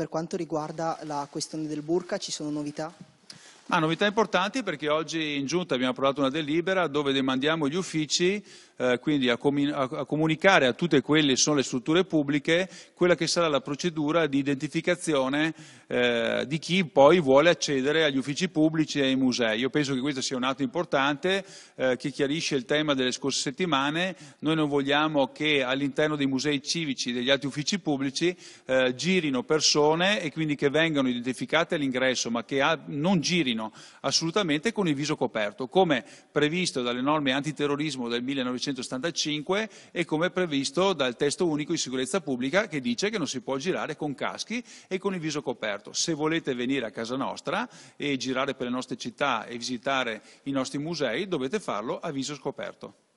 per quanto riguarda la questione del burka ci sono novità? Ah, novità importanti perché oggi in giunta abbiamo approvato una delibera dove demandiamo gli uffici eh, quindi a, comun a, comunicare a tutte quelle che sono le strutture pubbliche quella che sarà la procedura di identificazione eh, di chi poi vuole accedere agli uffici pubblici e ai musei. Io penso che questo sia un atto importante eh, che chiarisce il tema delle scorse settimane. Noi non vogliamo che all'interno dei musei civici e degli altri uffici pubblici eh, girino persone e quindi che vengano identificate all'ingresso ma che non girino Torino, assolutamente con il viso coperto, come previsto dalle norme antiterrorismo del 1975 e come previsto dal testo unico di sicurezza pubblica che dice che non si può girare con caschi e con il viso coperto. Se volete venire a casa nostra e girare per le nostre città e visitare i nostri musei, dovete farlo a viso scoperto.